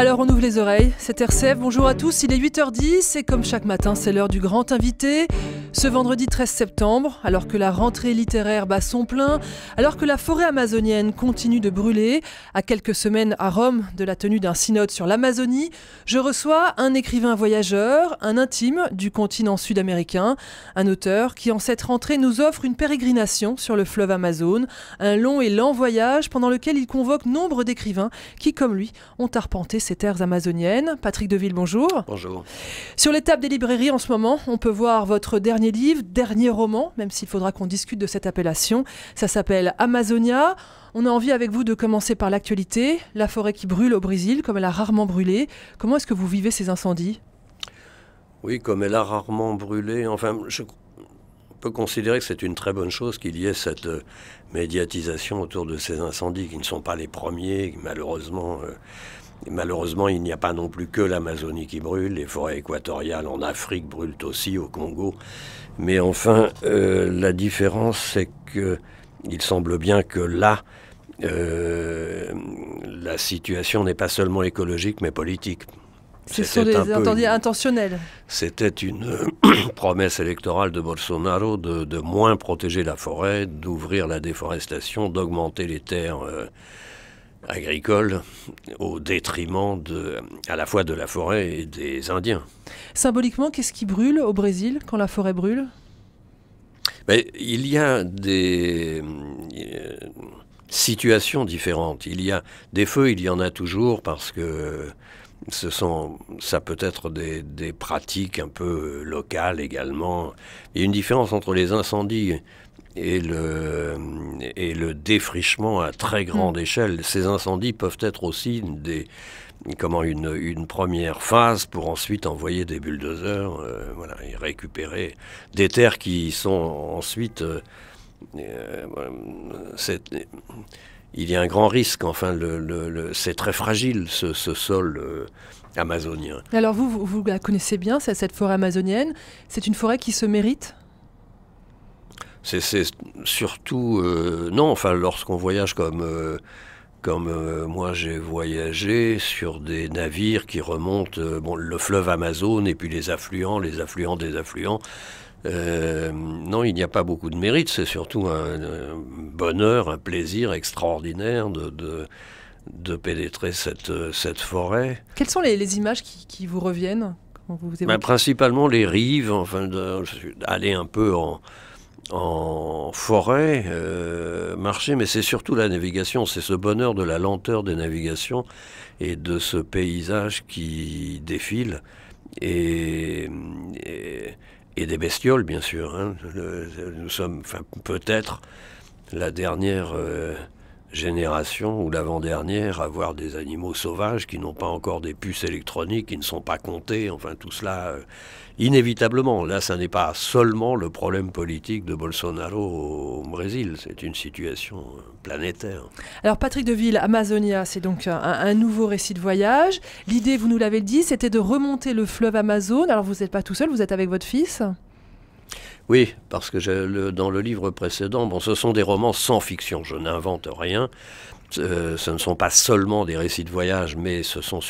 Alors on ouvre les oreilles, c'est RCF, bonjour à tous, il est 8h10 et comme chaque matin c'est l'heure du grand invité. Ce vendredi 13 septembre, alors que la rentrée littéraire bat son plein, alors que la forêt amazonienne continue de brûler, à quelques semaines à Rome de la tenue d'un synode sur l'Amazonie, je reçois un écrivain voyageur, un intime du continent sud-américain, un auteur qui en cette rentrée nous offre une pérégrination sur le fleuve Amazone, un long et lent voyage pendant lequel il convoque nombre d'écrivains qui, comme lui, ont arpenté ces terres amazoniennes. Patrick Deville, bonjour. Bonjour. Sur les tables des librairies en ce moment, on peut voir votre dernier dernier livre, dernier roman, même s'il faudra qu'on discute de cette appellation. Ça s'appelle Amazonia. On a envie avec vous de commencer par l'actualité, la forêt qui brûle au Brésil, comme elle a rarement brûlé. Comment est-ce que vous vivez ces incendies Oui, comme elle a rarement brûlé. Enfin, je peut considérer que c'est une très bonne chose qu'il y ait cette euh, médiatisation autour de ces incendies qui ne sont pas les premiers, malheureusement euh, malheureusement, il n'y a pas non plus que l'Amazonie qui brûle, les forêts équatoriales en Afrique brûlent aussi, au Congo. Mais enfin, euh, la différence, c'est que il semble bien que là, euh, la situation n'est pas seulement écologique, mais politique. C'est sont des C'était une euh, promesse électorale de Bolsonaro de, moins protéger la forêt, d'ouvrir la déforestation, d'augmenter les terres agricole au détriment de, à la fois de la forêt et des Indiens. Symboliquement, qu'est-ce qui brûle au Brésil quand la forêt brûle Il y a des euh, situations différentes. Il y a des feux, il y en a toujours parce que ce sont, ça peut être des, des pratiques un peu locales également. Il y a une différence entre les incendies et le, et le défrichement à très grande mm. échelle. Ces incendies peuvent être aussi des, comment, une, une première phase pour ensuite envoyer des bulldozers euh, voilà, et récupérer des terres qui sont ensuite... Euh, euh, il y a un grand risque, enfin, le, le, c'est très fragile ce, ce sol amazonien. Alors vous, vous, vous, la connaissez bien, cette forêt amazonienne. C'est une forêt qui se mérite c'est surtout... Euh, non, enfin, lorsqu'on voyage comme... Euh, comme euh, moi j'ai voyagé sur des navires qui remontent bon, le fleuve Amazon et puis les affluents, les affluents des affluents. non, il n'y a pas beaucoup de mérite, c'est surtout un, bonheur, un plaisir extraordinaire de, de, pénétrer cette, cette forêt. Quelles sont les, images qui, vous reviennent quand vous, vous ben, Principalement les rives, enfin, d'aller un peu en, en forêt, marché, euh, marcher, mais c'est surtout la navigation, c'est ce bonheur de la lenteur des navigations et de ce paysage qui défile et, et, des bestioles, bien sûr. Hein. nous sommes enfin, peut-être la dernière... Euh, génération ou l'avant-dernière avoir des animaux sauvages qui n'ont pas encore des puces électroniques, qui ne sont pas comptés, enfin tout cela, euh, inévitablement. Là, ça n'est pas seulement le problème politique de Bolsonaro au, Brésil, c'est une situation euh, planétaire. Alors Patrick Deville, Amazonia, c'est donc un, un, nouveau récit de voyage. L'idée, vous nous l'avez dit, c'était de remonter le fleuve Amazon. Alors vous n'êtes pas tout seul, vous êtes avec votre fils oui, parce que dans le livre précédent, bon, ce sont des romans sans fiction, je n'invente rien. ce ne sont pas seulement des récits de voyage, mais ce sont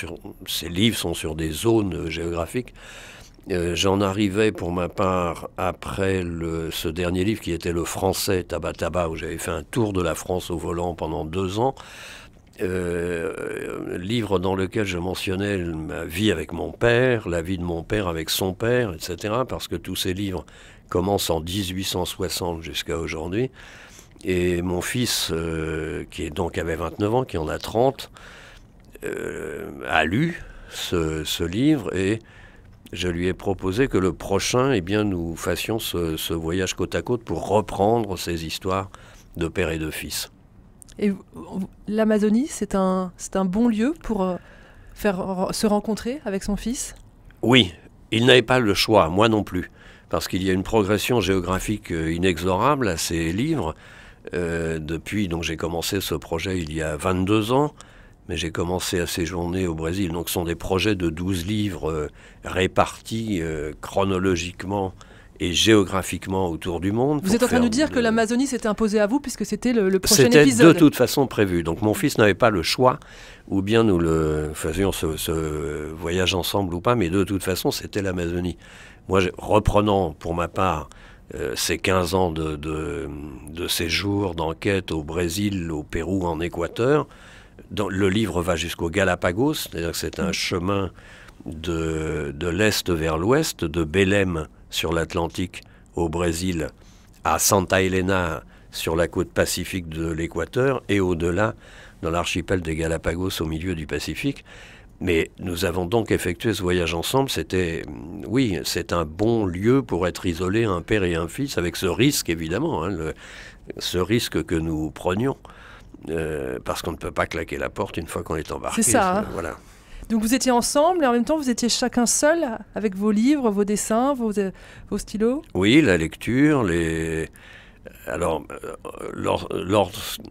ces livres sont sur des zones géographiques. Euh, j'en arrivais pour ma part après ce dernier livre qui était le français Tabataba, où j'avais fait un tour de la France au volant pendant deux ans. Euh, livre dans lequel je mentionnais ma vie avec mon père, la vie de mon père avec son père, etc. Parce que tous ces livres commence en 1860 jusqu'à aujourd'hui. Et mon fils, euh, qui est donc avait 29 ans, qui en a 30, euh, a lu ce, livre et je lui ai proposé que le prochain, eh bien, nous fassions ce, voyage côte à côte pour reprendre ces histoires de père et de fils. Et l'Amazonie, c'est un, c'est un bon lieu pour euh, faire se rencontrer avec son fils Oui, il n'avait pas le choix, moi non plus parce qu'il y a une progression géographique euh, inexorable à ces livres. Euh, depuis, donc j'ai commencé ce projet il y a 22 ans, mais j'ai commencé à séjourner au Brésil. Donc ce sont des projets de 12 livres euh, répartis chronologiquement et géographiquement autour du monde. Vous êtes en train de nous dire que l'Amazonie s'était imposée à vous puisque c'était le, prochain épisode. C'était de toute façon prévu. Donc mon fils n'avait pas le choix, ou bien nous le faisions ce voyage ensemble ou pas, mais de toute façon c'était l'Amazonie. Moi, reprenant pour ma part euh, ces 15 ans de, séjour, d'enquête au Brésil, au Pérou, en Équateur, le livre va jusqu'au Galapagos, c'est-à-dire que c'est un chemin de, de l'Est vers l'Ouest, de Belém sur l'Atlantique au Brésil à Santa Helena sur la côte pacifique de l'Équateur et au-delà dans l'archipel des Galapagos au milieu du Pacifique. Mais nous avons donc effectué ce voyage ensemble. C'était, mm, oui, c'est un bon lieu pour être isolé, un père et un fils, avec ce risque évidemment, hein, ce risque que nous prenions, euh, parce qu'on ne peut pas claquer la porte une fois qu'on est embarqué. C'est ça. Hein. Voilà. Donc vous étiez ensemble et en même temps vous étiez chacun seul avec vos livres, vos dessins, vos euh, stylos. Oui, la lecture, les alors, euh, lors,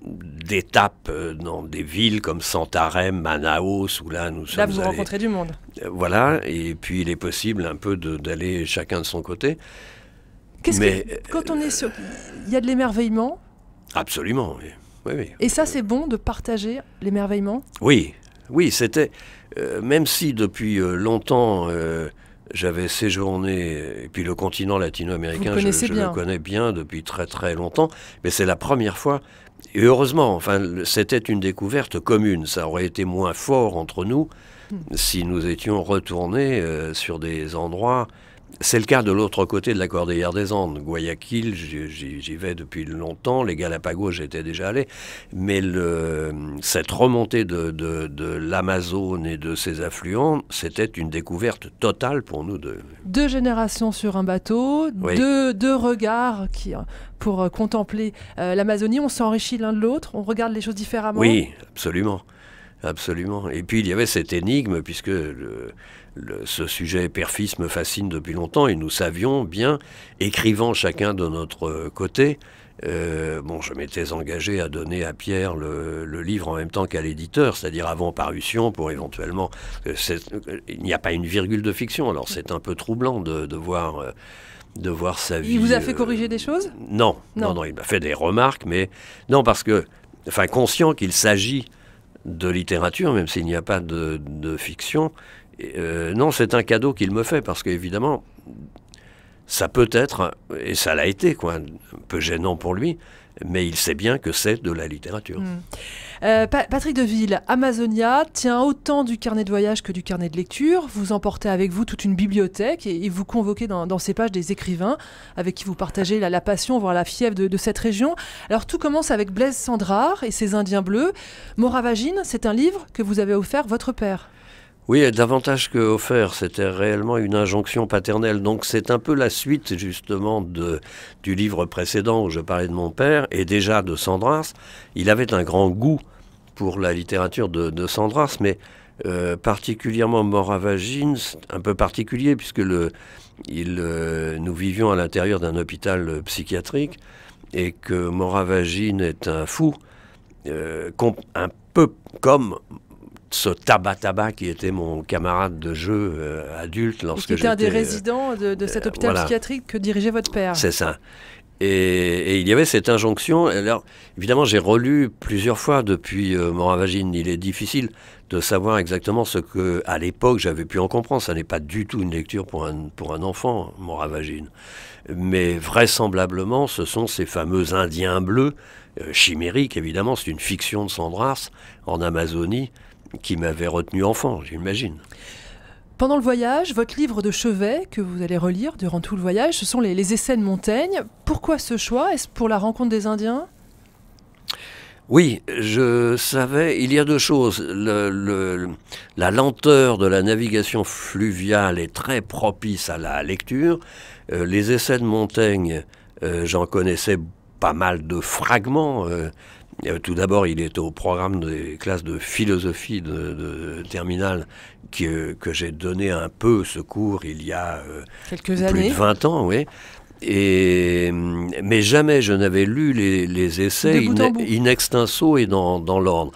d'étapes euh, dans des villes comme Santarem, Manaus, où là nous sommes. Là, vous rencontrez du monde. Euh, voilà, et puis il est possible un peu d'aller chacun de son côté. Qu'est-ce Mais que, quand on est sur. Il y a de l'émerveillement Absolument, oui. oui, Et ça, c'est bon de partager l'émerveillement Oui, oui, c'était. même si depuis longtemps. J'avais séjourné, et puis le continent latino-américain, je, le connais bien depuis très très longtemps, mais c'est la première fois, et heureusement, enfin, c'était une découverte commune, ça aurait été moins fort entre nous hmm. si nous étions retournés euh, sur des endroits c'est le cas de l'autre côté de la Cordillère des Andes. Guayaquil, j'y vais depuis longtemps. Les Galapagos, j'étais déjà allé. Mais cette remontée de, l'Amazone et de ses affluents, c'était une découverte totale pour nous deux. Deux générations sur un bateau, deux, regards qui, euh, pour euh, contempler euh, l'Amazonie. On s'enrichit l'un de l'autre, on regarde les choses différemment. Oui, absolument. Absolument. Et puis il y avait cette énigme, puisque ce sujet père me fascine depuis longtemps, et nous savions bien, écrivant chacun de notre euh, côté, euh, bon, je m'étais engagé à donner à Pierre le, livre en même temps qu'à l'éditeur, c'est-à-dire avant parution pour éventuellement. Euh, il n'y a pas une virgule de fiction, alors c'est un peu troublant de, voir. de voir sa vie. Il vous a fait corriger des choses non, non, non, il m'a fait des remarques, mais non, parce que, enfin, conscient qu'il s'agit de littérature, même s'il n'y a pas de, fiction. Euh, non, c'est un cadeau qu'il me fait, parce qu'évidemment, ça peut être, et ça l'a été, quoi, un peu gênant pour lui, mais il sait bien que c'est de la littérature. Hmm. Euh, Patrick Deville, Amazonia tient autant du carnet de voyage que du carnet de lecture. Vous emportez avec vous toute une bibliothèque et, vous convoquez dans, ces pages des écrivains avec qui vous partagez la, passion, voire la fièvre de, cette région. Alors tout commence avec Blaise Sandrard et ses Indiens bleus. Moravagine, c'est un livre que vous avez offert votre père. Oui, davantage que offert, c'était réellement une injonction paternelle. Donc c'est un peu la suite justement de, du livre précédent où je parlais de mon père et déjà de Sandras. Il avait un grand goût pour la littérature de, de Sandras, mais euh, particulièrement Moravagine, un peu particulier puisque le, il, euh, nous vivions à l'intérieur d'un hôpital psychiatrique et que Moravagine est un fou, euh, un peu comme ce tabac-tabac qui était mon camarade de jeu euh, adulte lorsque j'étais... était un des euh, résidents de, cet euh, hôpital psychiatrique que dirigeait votre père. C'est ça. Et, il y avait cette injonction. Alors, évidemment, j'ai relu plusieurs fois depuis Moravagine. Il est difficile de savoir exactement ce que, à l'époque, j'avais pu en comprendre. Ça n'est pas du tout une lecture pour un, pour un enfant, Moravagine. Mais vraisemblablement, ce sont ces fameux Indiens bleus, chimériques, évidemment. C'est une fiction de Sandras en Amazonie qui m'avait retenu enfant, j'imagine. Pendant le voyage, votre livre de chevet que vous allez relire durant tout le voyage, ce sont les, essais de Montaigne. Pourquoi ce choix Est-ce pour la rencontre des Indiens oui, je savais, il y a deux choses. la lenteur de la navigation fluviale est très propice à la lecture. Euh, les essais de Montaigne, euh, j'en connaissais pas mal de fragments. Euh, euh, tout d'abord, il est au programme des classes de philosophie de, de terminale euh, que, j'ai donné un peu ce cours il y a euh, Quelques plus de 20 ans, oui. Et, mais jamais je n'avais lu les, essais in, extenso et dans, l'ordre.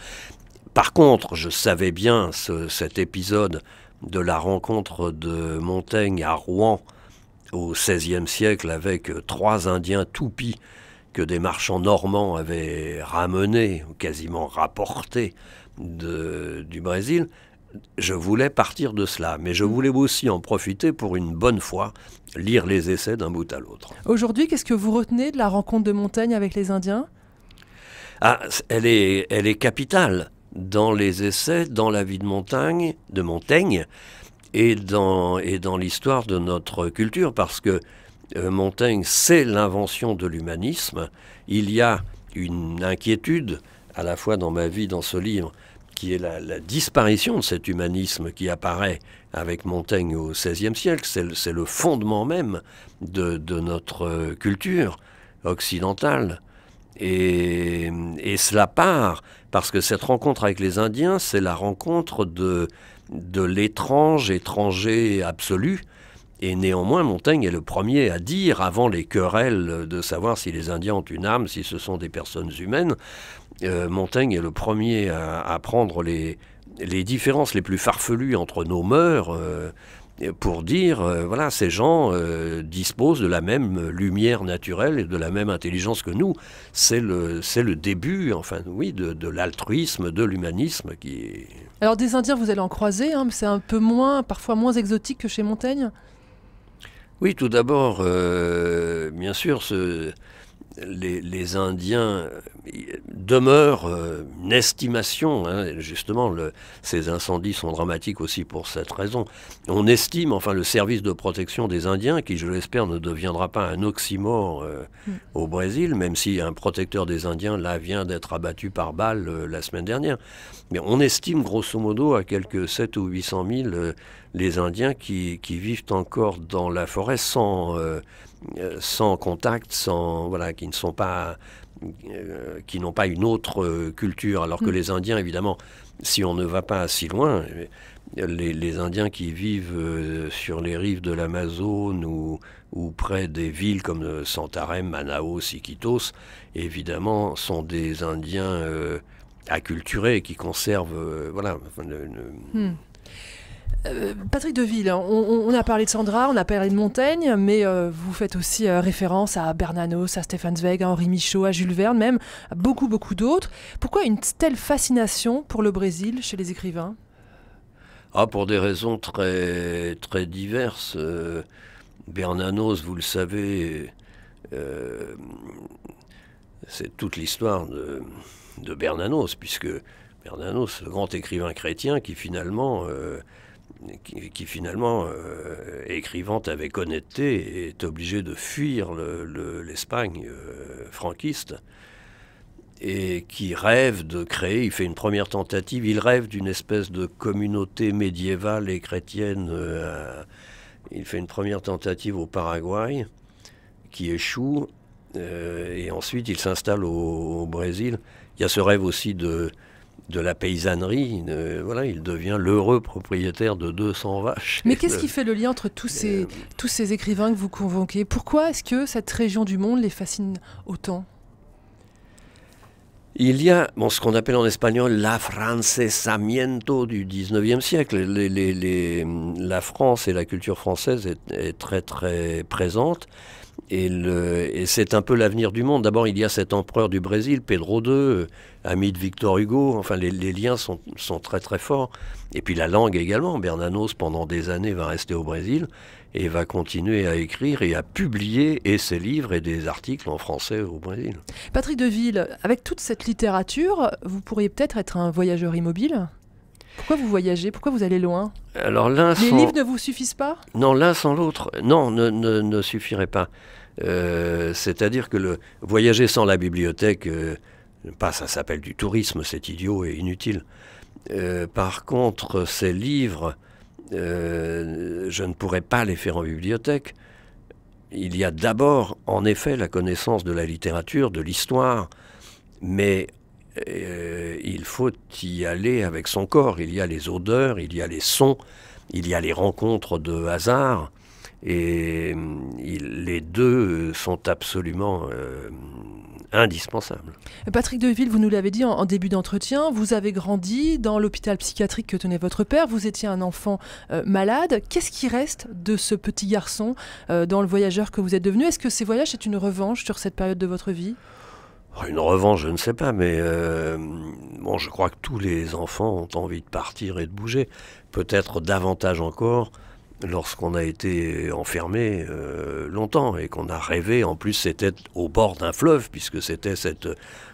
Par contre, je savais bien cet épisode de la rencontre de Montaigne à Rouen au XVIe siècle avec trois Indiens toupis, que des marchands normands avaient ramené, ou quasiment rapporté du Brésil, je voulais partir de cela, mais je voulais aussi en profiter pour une bonne fois lire les essais d'un bout à l'autre. Aujourd'hui, qu'est-ce que vous retenez de la rencontre de Montaigne avec les Indiens ah, elle, est, elle est capitale dans les essais, dans la vie de Montaigne, de Montaigne et dans, et dans l'histoire de notre culture, parce que euh, Montaigne, c'est l'invention de l'humanisme. Il y a une inquiétude, à la fois dans ma vie, dans ce livre, qui est la, disparition de cet humanisme qui apparaît avec Montaigne au XVIe siècle. C'est le, fondement même de, notre euh, culture occidentale. Et, cela part parce que cette rencontre avec les Indiens, c'est la rencontre de l'étrange étranger absolu et néanmoins, Montaigne est le premier à dire, avant les querelles euh, de savoir si les Indiens ont une âme, si ce sont des personnes humaines, euh, Montaigne est le premier à, prendre les, les, différences les plus farfelues entre nos mœurs. Euh, pour dire, voilà, ces gens disposent de la même lumière naturelle et de la même intelligence que nous. C'est le, c'est le début, enfin, oui, de, l'altruisme, de l'humanisme qui Alors, des Indiens, vous allez en croiser, hein, mais c'est un peu moins, parfois moins exotique que chez Montaigne oui, tout d'abord, euh, bien sûr, ce, les, Indiens euh, demeurent euh, une estimation, hein, justement, ces incendies sont dramatiques aussi pour cette raison. On estime, enfin, le service de protection des Indiens, qui, je l'espère, ne deviendra pas un oxymore euh, hmm. au Brésil, même si un protecteur des Indiens, là, vient d'être abattu par balle la semaine dernière. Mais on estime, grosso modo, à quelques sept ou 800 000 les Indiens qui, vivent encore dans la forêt sans euh, sans contact, sans voilà, qui ne sont pas euh, qui n'ont pas une autre euh, culture, alors que mm. les Indiens, évidemment, si on ne va pas si loin, les, Indiens qui vivent sur les rives de l'Amazone ou, ou, près des villes comme Santarem, Manaos, Iquitos, évidemment, sont des Indiens acculturés qui conservent, voilà. Mm. Euh, Patrick Deville, hein, on, a parlé de Sandra, on a parlé de Montaigne, mais euh, vous faites aussi euh, référence à Bernanos, à Stéphane Zweig, à Henri Michaud, à Jules Verne, même à beaucoup, beaucoup d'autres. Pourquoi une telle fascination pour le Brésil chez les écrivains Ah, pour des raisons très, très diverses. Bernanos, vous le savez, c'est toute l'histoire de, Bernanos, puisque Bernanos, le grand écrivain chrétien qui finalement qui, qui, finalement, euh, écrivante avec honnêteté, est obligé de fuir l'Espagne le, euh, franquiste et qui rêve de créer, il fait une première tentative, il rêve d'une espèce de communauté médiévale et chrétienne. Euh, il fait une première tentative au Paraguay qui échoue et ensuite il s'installe au, au, Brésil. Il y a ce rêve aussi de de la paysannerie. voilà, il devient l'heureux propriétaire de 200 vaches. Mais qu'est-ce qui fait le lien entre tous ces, euh, tous ces écrivains que vous convoquez Pourquoi est-ce que cette région du monde les fascine autant il y a ce qu'on appelle en espagnol la francesamiento du 19e siècle. Les, la France et la culture française est, est très très présente. Et, et c'est un peu l'avenir du monde. D'abord, il y a cet empereur du Brésil, Pedro II, euh, ami de Victor Hugo. Enfin, les, liens sont, très très forts. Et puis la langue également. Bernanos, pendant des années, va rester au Brésil et va continuer à écrire et à publier et ses livres et des articles en français au Brésil. Patrick Deville, avec toute cette littérature, vous pourriez peut-être être un voyageur immobile pourquoi vous voyagez Pourquoi vous allez loin Alors l'un Les livres ne vous suffisent pas Non, l'un sans l'autre, non, ne suffirait pas. Euh, c'est-à-dire que le voyager sans la bibliothèque, euh, pas ça s'appelle du tourisme, c'est idiot et inutile. Euh, par contre, ces livres, je ne pourrais pas les faire en bibliothèque. Il y a d'abord, en effet, la connaissance de la littérature, de l'histoire, mais il faut y aller avec son corps. Il y a les odeurs, il y a les sons, il y a les rencontres de hasard. Et mm, les deux euh, sont absolument euh, indispensables. Patrick Deville, vous nous l'avez dit en, début d'entretien, vous avez grandi dans l'hôpital psychiatrique que tenait votre père, vous étiez un enfant euh, malade. Qu'est-ce qui reste de ce petit garçon dans le voyageur que vous êtes devenu Est-ce que ces voyages, sont une revanche sur cette période de votre vie oh, une revanche, je ne sais pas, mais bon, je crois que tous les enfants ont envie de partir et de bouger. Peut-être davantage encore lorsqu'on a été enfermé euh, longtemps et qu'on a rêvé, en plus c'était au bord d'un fleuve, puisque c'était cet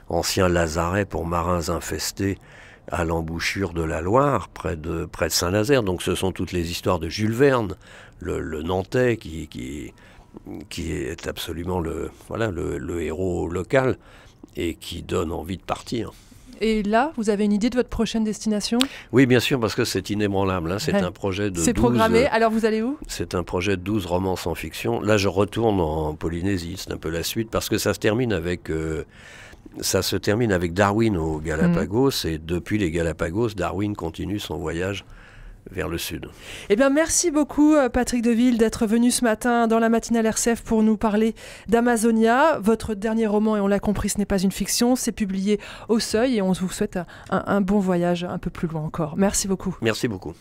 ancien lazaret pour marins infestés à l'embouchure de la Loire, près de, Saint-Nazaire. Donc ce sont toutes les histoires de Jules Verne, le, Nantais, qui, est absolument le, voilà, le héros local et qui donne envie de partir. Et là, vous avez une idée de votre prochaine destination Oui, bien sûr, parce que c'est inébranlable. Hein. Euh, c'est un projet de. C'est programmé. Alors vous allez où C'est un projet de 12 romans sans fiction. Là, je retourne en Polynésie. C'est un peu la suite parce que ça se termine avec. Euh, ça se termine avec Darwin aux Galapagos mm. et depuis les Galapagos, Darwin continue son voyage vers le sud. Eh bien, merci beaucoup, euh, Patrick Deville, d'être venu ce matin dans la matinale RCF pour nous parler d'Amazonia. Votre dernier roman, et on l'a compris, ce n'est pas une fiction, c'est publié au Seuil et on vous souhaite un, un, bon voyage un peu plus loin encore. Merci beaucoup. Merci beaucoup.